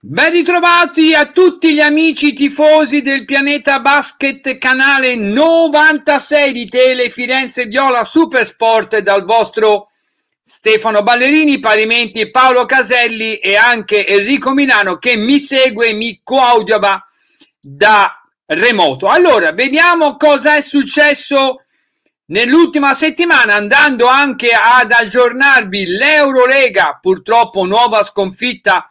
Ben ritrovati a tutti gli amici tifosi del pianeta basket canale 96 di Tele Firenze Viola Supersport dal vostro Stefano Ballerini, parimenti Paolo Caselli e anche Enrico Milano che mi segue e mi coaudiava da remoto. Allora, vediamo cosa è successo nell'ultima settimana andando anche ad aggiornarvi l'Eurolega, purtroppo nuova sconfitta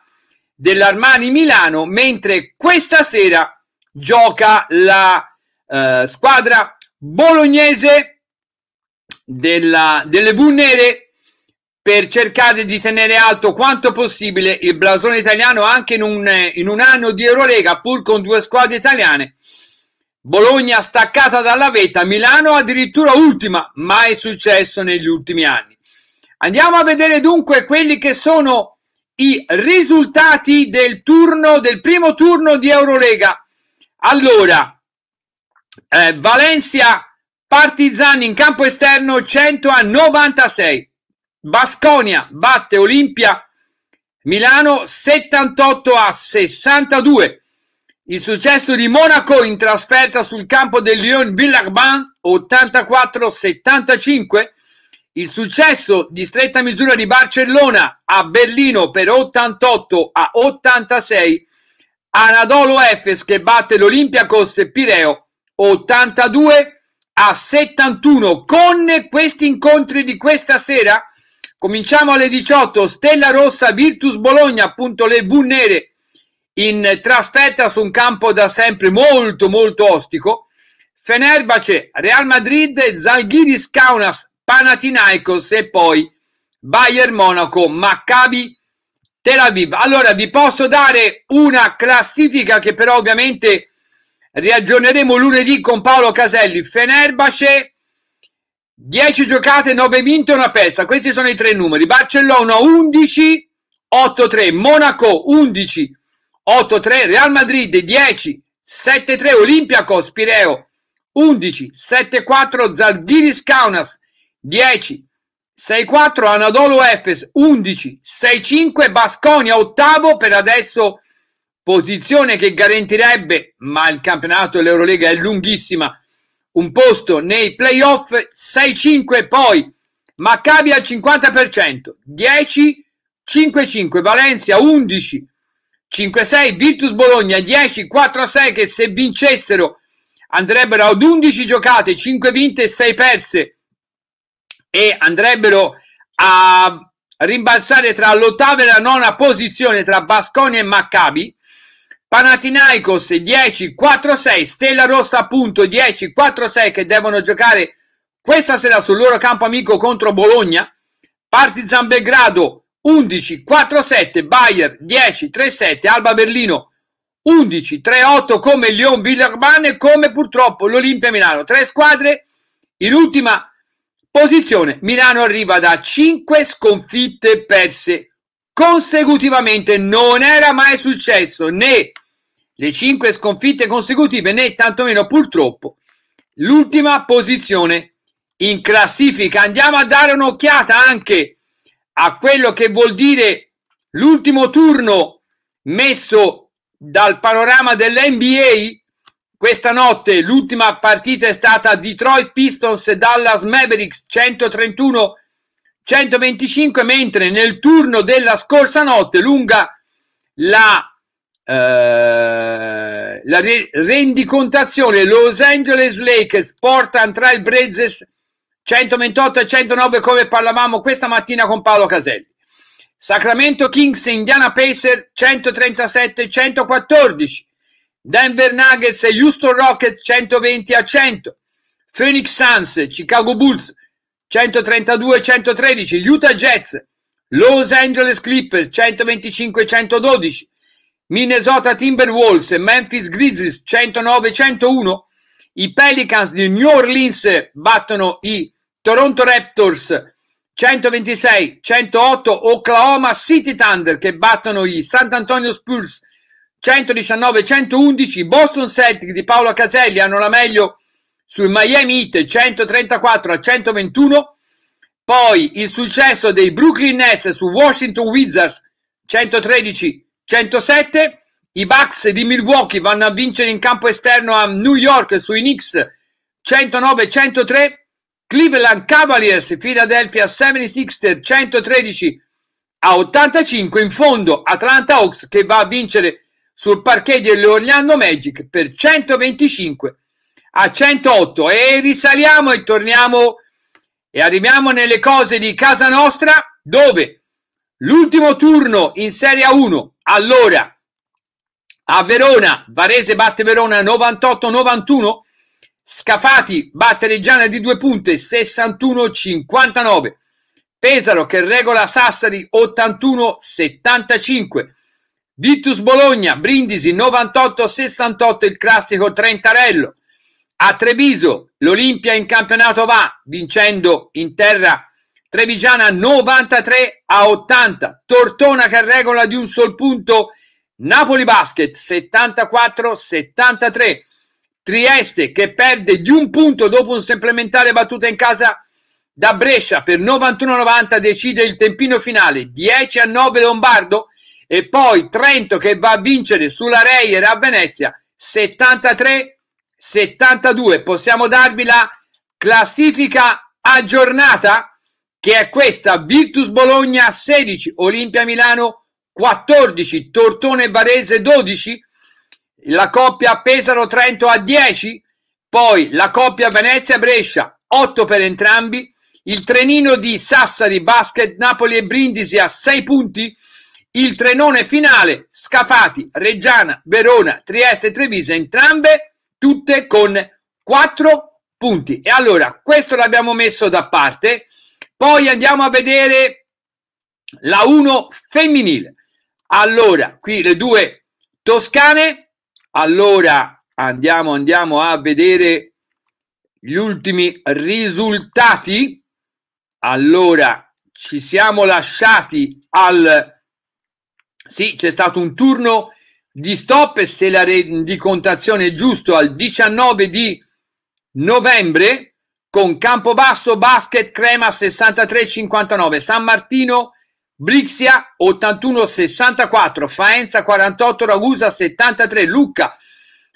dell'Armani Milano, mentre questa sera gioca la eh, squadra bolognese della, delle V nere per cercare di tenere alto quanto possibile il blasone italiano anche in un, in un anno di Eurolega pur con due squadre italiane. Bologna staccata dalla vetta, Milano addirittura ultima, mai successo negli ultimi anni. Andiamo a vedere dunque quelli che sono i risultati del turno del primo turno di Eurolega. Allora, eh, Valencia Partizan in campo esterno 100 a 96. Basconia batte Olimpia Milano 78 a 62. Il successo di Monaco in trasferta sul campo del Lyon Villarban 84 75 il successo di stretta misura di Barcellona a Berlino per 88 a 86, Anadolo Efes che batte l'Olimpia e Pireo 82 a 71 con questi incontri di questa sera. Cominciamo alle 18, Stella Rossa, Virtus Bologna, appunto le V nere in trasferta su un campo da sempre molto molto ostico. Fenerbace, Real Madrid, Zalgiris, Kaunas, Panathinaikos e poi Bayern Monaco, Maccabi Tel Aviv. Allora vi posso dare una classifica che però ovviamente riaggiorneremo lunedì con Paolo Caselli. Fenerbace 10 giocate, 9 vinte e una persa. Questi sono i tre numeri. Barcellona 11 8-3, Monaco 11 8-3, Real Madrid 10 7-3, Olimpia Pireo 11 7-4, Zalgiris Kaunas 10 6-4 Anadolu Efes 11 6-5 Basconia ottavo per adesso posizione che garantirebbe ma il campionato dell'Eurolega è lunghissima un posto nei playoff 6-5 poi Maccabi al 50% 10 5-5 Valencia 11 5-6 Virtus Bologna 10 4-6 che se vincessero andrebbero ad 11 giocate 5 vinte e 6 perse e andrebbero a rimbalzare tra l'ottava e la nona posizione tra Basconi e Maccabi. Panatinaikos 10-4-6, Stella Rossa appunto 10-4-6 che devono giocare questa sera sul loro campo amico contro Bologna. Partizan Belgrado 11-4-7, Bayer 10-3-7, Alba Berlino 11-3-8 come Lyon Villarban e come purtroppo l'Olimpia Milano. Tre squadre in ultima posizione. Milano arriva da 5 sconfitte perse consecutivamente. Non era mai successo né le 5 sconfitte consecutive né tantomeno purtroppo l'ultima posizione in classifica. Andiamo a dare un'occhiata anche a quello che vuol dire l'ultimo turno messo dal panorama dell'NBA questa notte l'ultima partita è stata Detroit Pistons e Dallas Mavericks 131-125, mentre nel turno della scorsa notte lunga la, eh, la re- rendicontazione Los Angeles Lakers Portland Trail Blazers 128 109 come parlavamo questa mattina con Paolo Caselli. Sacramento Kings e Indiana Pacers 137 114. Denver Nuggets e Houston Rockets 120 a 100, Phoenix Suns, Chicago Bulls 132 a 113, Utah Jets, Los Angeles Clippers 125 a 112, Minnesota Timberwolves e Memphis Grizzlies 109 a 101, i Pelicans di New Orleans battono i Toronto Raptors 126 a 108, Oklahoma City Thunder che battono i San Antonio Spurs 119-111, Boston Celtics di Paolo Caselli hanno la meglio sul Miami Heat 134 a 121, poi il successo dei Brooklyn Nets su Washington Wizards 113-107, i Bucks di Milwaukee vanno a vincere in campo esterno a New York sui Knicks 109-103, Cleveland Cavaliers Philadelphia 76 113 a 85, in fondo Atlanta Hawks che va a vincere sul parquet dell'Orlando Magic per 125 a 108 e risaliamo e torniamo e arriviamo nelle cose di casa nostra dove l'ultimo turno in Serie 1 allora a Verona Varese batte Verona 98-91 Scafati batte Reggiana di due punte 61-59 Pesaro che regola Sassari 81-75 Vitus Bologna, Brindisi 98-68 il classico Trentarello. A Treviso l'Olimpia in campionato va vincendo in terra trevigiana 93 a 80. Tortona che regola di un sol punto Napoli Basket 74-73. Trieste che perde di un punto dopo un supplementare battuta in casa da Brescia per 91-90 decide il tempino finale 10 9 Lombardo e poi Trento che va a vincere sulla Reier a Venezia 73-72. Possiamo darvi la classifica aggiornata che è questa Virtus Bologna 16, Olimpia Milano 14, Tortone Varese 12, la coppia Pesaro Trento a 10, poi la coppia Venezia Brescia 8 per entrambi, il trenino di Sassari Basket Napoli e Brindisi a 6 punti il trenone finale, Scafati, Reggiana, Verona, Trieste e Treviso, entrambe tutte con 4 punti. E allora, questo l'abbiamo messo da parte. Poi andiamo a vedere la 1 femminile. Allora, qui le due toscane. Allora, andiamo, andiamo a vedere gli ultimi risultati. Allora, ci siamo lasciati al sì, c'è stato un turno di stop se la rendicontazione è giusta al 19 di novembre con Campobasso Basket Crema 63-59, San Martino Brixia 81-64, Faenza 48, Ragusa 73, Lucca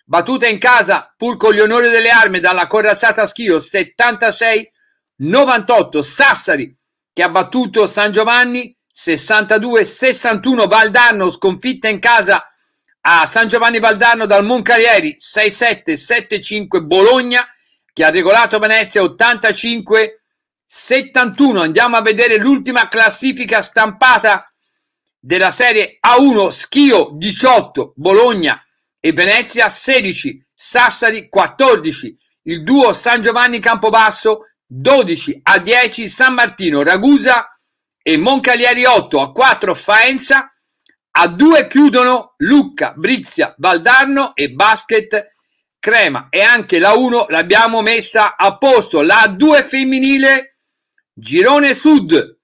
battuta in casa pur con gli onori delle armi dalla corazzata Schio 76-98, Sassari che ha battuto San Giovanni 62-61 Valdarno sconfitta in casa a San Giovanni Valdarno dal Moncarieri 6-7-7-5 Bologna che ha regolato Venezia 85-71 andiamo a vedere l'ultima classifica stampata della serie A1 Schio 18 Bologna e Venezia 16 Sassari 14 il duo San Giovanni Campobasso 12 a 10 San Martino Ragusa e Moncalieri 8 a 4 Faenza, a 2 chiudono Lucca, Brizia, Valdarno e Basket Crema e anche la 1 l'abbiamo messa a posto, la 2 femminile Girone Sud.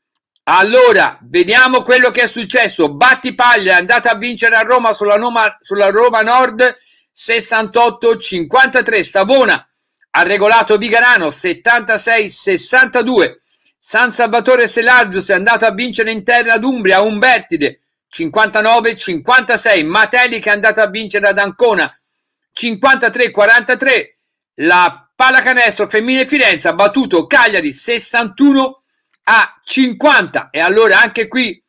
Allora, vediamo quello che è successo. Battipaglia è andata a vincere a Roma sulla Roma, sulla Roma Nord 68-53. Savona ha regolato Vigarano 76-62. San Salvatore Selagius è andato a vincere in terra ad Umbria, a Umbertide 59-56, Mateli che è andato a vincere ad Ancona 53-43, la pallacanestro femminile Firenze ha battuto Cagliari 61 50 e allora anche qui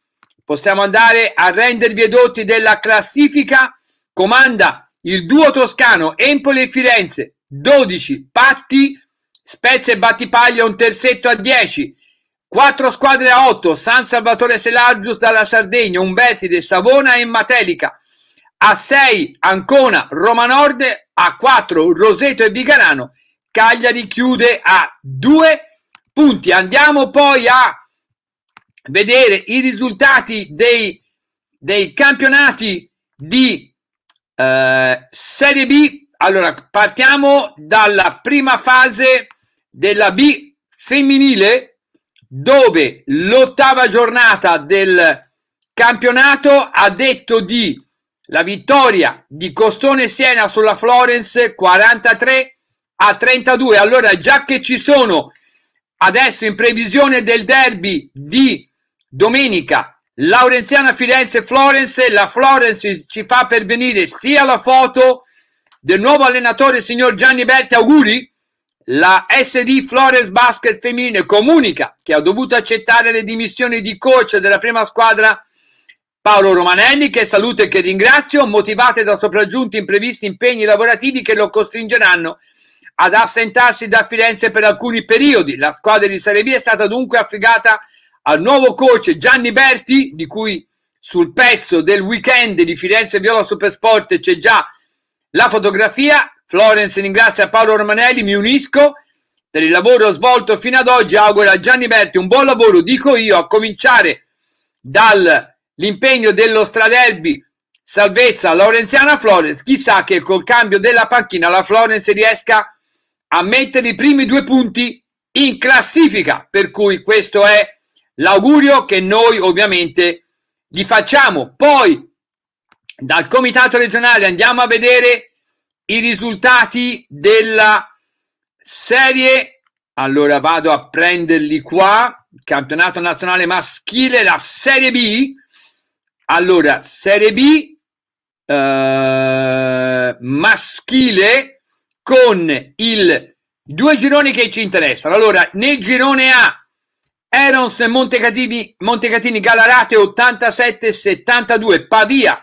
possiamo andare a rendervi edotti della classifica, comanda il duo toscano Empoli e Firenze 12, Patti, Spezia e Battipaglia un terzetto a 10, 4 squadre a 8, San Salvatore Selagius dalla Sardegna, Umberti del Savona e Matelica. A 6 Ancona, Roma Nord, a 4 Roseto e Vigarano, Cagliari chiude a 2 punti. Andiamo poi a vedere i risultati dei, dei campionati di eh, Serie B. Allora, partiamo dalla prima fase della B femminile dove l'ottava giornata del campionato ha detto di la vittoria di Costone Siena sulla Florence 43 a 32. Allora, già che ci sono adesso in previsione del derby di domenica, Laurenziana Firenze Florence, la Florence ci fa pervenire sia la foto del nuovo allenatore signor Gianni Berti, auguri la SD Flores Basket femminile comunica che ha dovuto accettare le dimissioni di coach della prima squadra Paolo Romanelli, che saluto e che ringrazio, motivate da sopraggiunti imprevisti impegni lavorativi che lo costringeranno ad assentarsi da Firenze per alcuni periodi. La squadra di Serie B è stata dunque affidata al nuovo coach Gianni Berti, di cui sul pezzo del weekend di Firenze Viola Supersport c'è già la fotografia Florence ringrazia Paolo Romanelli, mi unisco per il lavoro svolto fino ad oggi. Auguro a Gianni Berti un buon lavoro, dico io, a cominciare dall'impegno dello Straderby. Salvezza Laurenziana Florence. Chissà che col cambio della panchina la Florence riesca a mettere i primi due punti in classifica. Per cui questo è l'augurio che noi ovviamente gli facciamo. Poi dal comitato regionale andiamo a vedere i risultati della serie. Allora vado a prenderli qua. Campionato nazionale maschile, la Serie B. Allora, Serie B eh, maschile con il due gironi che ci interessano. Allora, nel girone A Erons Montecatini, Montecatini Galarate 87-72, Pavia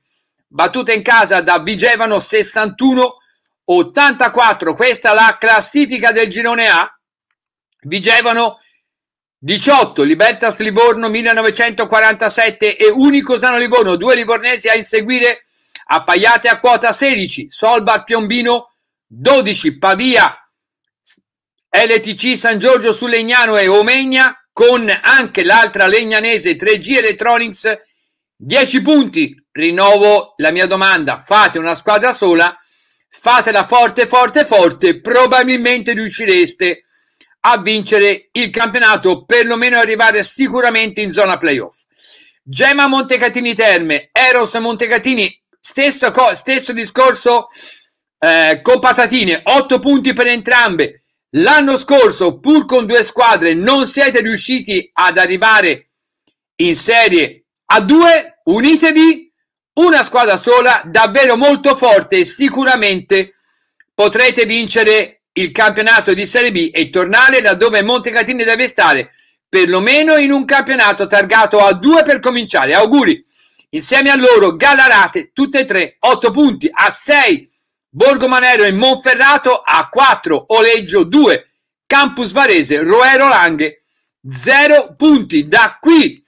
battuta in casa da Vigevano 61-84. Questa è la classifica del girone A. Vigevano 18, Libertas Livorno 1947 e Unico Sano Livorno, due livornesi a inseguire appaiate a quota 16, Solba Piombino 12, Pavia LTC San Giorgio su Legnano e Omegna con anche l'altra legnanese 3G Electronics 10 punti, rinnovo la mia domanda, fate una squadra sola, fatela forte, forte, forte, probabilmente riuscireste a vincere il campionato, perlomeno arrivare sicuramente in zona playoff. Gemma Montecatini Terme, Eros Montecatini, stesso, co- stesso discorso eh, con Patatine, 8 punti per entrambe. L'anno scorso, pur con due squadre, non siete riusciti ad arrivare in serie a due, unitevi una squadra sola davvero molto forte e sicuramente potrete vincere il campionato di Serie B e tornare laddove Montecatini deve stare, perlomeno in un campionato targato a due per cominciare. Auguri! Insieme a loro Galarate, tutte e tre, 8 punti a 6, Manero e Monferrato a 4, Oleggio 2, Campus Varese, Roero Langhe 0 punti. Da qui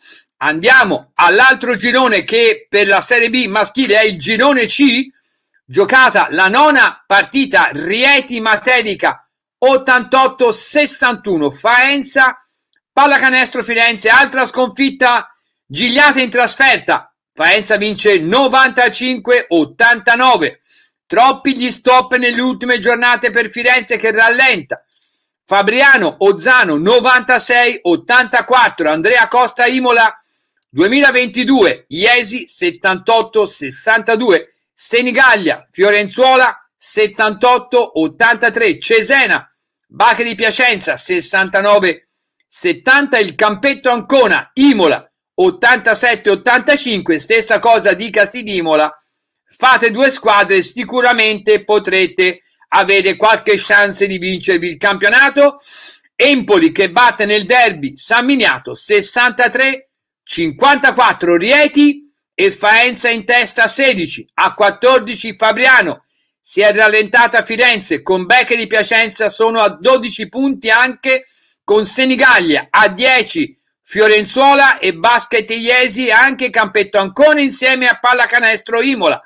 Andiamo all'altro girone che per la Serie B maschile è il girone C, giocata la nona partita Rieti Materica 88-61, Faenza, pallacanestro Firenze, altra sconfitta Gigliate in trasferta, Faenza vince 95-89, troppi gli stop nelle ultime giornate per Firenze che rallenta. Fabriano Ozzano 96-84, Andrea Costa Imola 2022 Iesi 78-62, Senigallia, Fiorenzuola 78-83, Cesena, Bache di Piacenza 69-70, il Campetto Ancona, Imola 87-85, stessa cosa di Casidimola. Fate due squadre, sicuramente potrete avere qualche chance di vincervi il campionato. Empoli che batte nel derby San Miniato 63 54 Rieti e Faenza in testa a 16, a 14 Fabriano. Si è rallentata Firenze, con Becche di Piacenza sono a 12 punti anche con Senigallia, a 10 Fiorenzuola e Basca Tigliesi anche Campetto Ancone insieme a Pallacanestro Imola.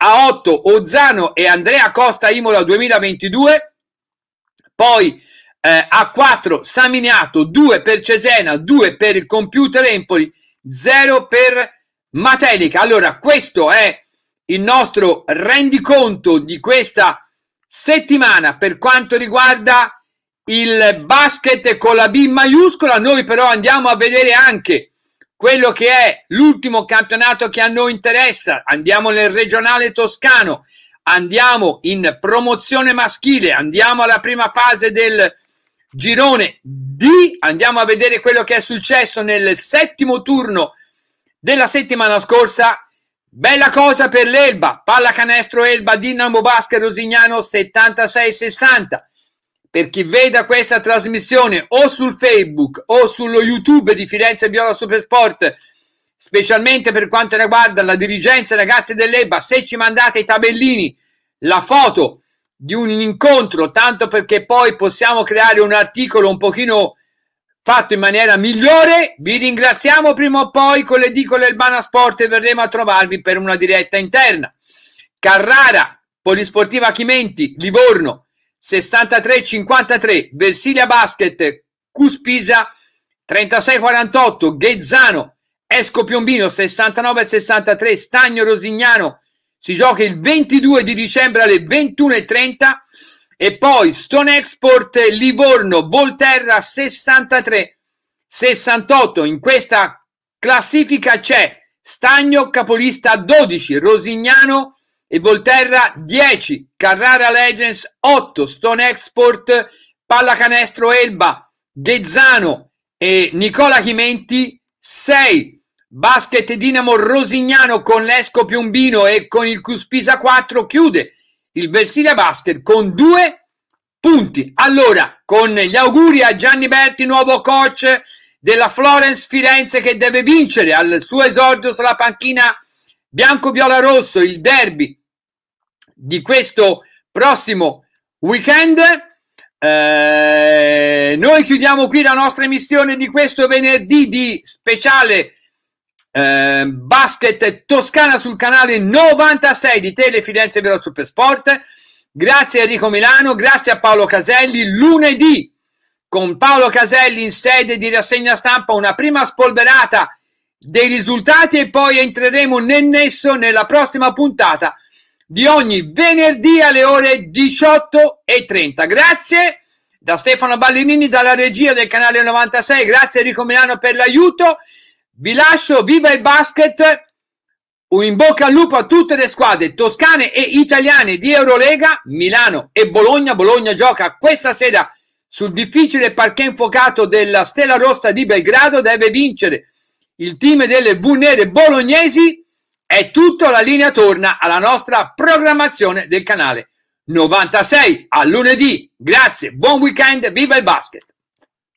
A 8 Ozzano e Andrea Costa Imola 2022. Poi eh, a 4 Saminiato, 2 per Cesena, 2 per il computer Empoli, 0 per Matelica. Allora, questo è il nostro rendiconto di questa settimana per quanto riguarda il basket con la B maiuscola. Noi però andiamo a vedere anche quello che è l'ultimo campionato che a noi interessa. Andiamo nel regionale toscano andiamo in promozione maschile, andiamo alla prima fase del girone D, andiamo a vedere quello che è successo nel settimo turno della settimana scorsa. Bella cosa per l'Elba, pallacanestro Elba, Dinamo Basket Rosignano 76-60. Per chi veda questa trasmissione o sul Facebook o sullo YouTube di Firenze Viola Supersport, specialmente per quanto riguarda la dirigenza ragazzi dell'EBA, se ci mandate i tabellini, la foto di un incontro, tanto perché poi possiamo creare un articolo un pochino fatto in maniera migliore, vi ringraziamo prima o poi con le dicole del Banasport e verremo a trovarvi per una diretta interna. Carrara, Polisportiva Chimenti, Livorno, 63-53, Versilia Basket, Cuspisa, 36-48, Ghezzano, Esco Piombino 69 63, Stagno Rosignano si gioca il 22 di dicembre alle 21.30 e poi Stone Export Livorno Volterra 63 68 in questa classifica c'è Stagno capolista 12 Rosignano e Volterra 10 Carrara Legends 8 Stone Export Pallacanestro Elba Dezzano e Nicola Chimenti 6 Basket Dinamo Rosignano con l'Esco Piombino e con il Cuspisa 4 chiude il Versilia Basket con due punti. Allora, con gli auguri a Gianni Berti, nuovo coach della Florence Firenze che deve vincere al suo esordio sulla panchina bianco-viola-rosso, il derby di questo prossimo weekend. Eh, noi chiudiamo qui la nostra emissione di questo venerdì di speciale Ehm, basket Toscana sul canale 96 di Tele Firenze Vero Supersport. Grazie a Enrico Milano, grazie a Paolo Caselli. Lunedì con Paolo Caselli in sede di rassegna stampa una prima spolverata dei risultati e poi entreremo nel nesso nella prossima puntata di ogni venerdì alle ore 18.30. Grazie da Stefano Ballinini dalla regia del canale 96, grazie Enrico Milano per l'aiuto vi lascio, viva il basket! Un in bocca al lupo a tutte le squadre toscane e italiane di Eurolega, Milano e Bologna. Bologna gioca questa sera sul difficile parquet infuocato della Stella Rossa di Belgrado. Deve vincere il team delle Vunere bolognesi. È tutto, la linea torna alla nostra programmazione del canale 96 a lunedì. Grazie, buon weekend, viva il basket!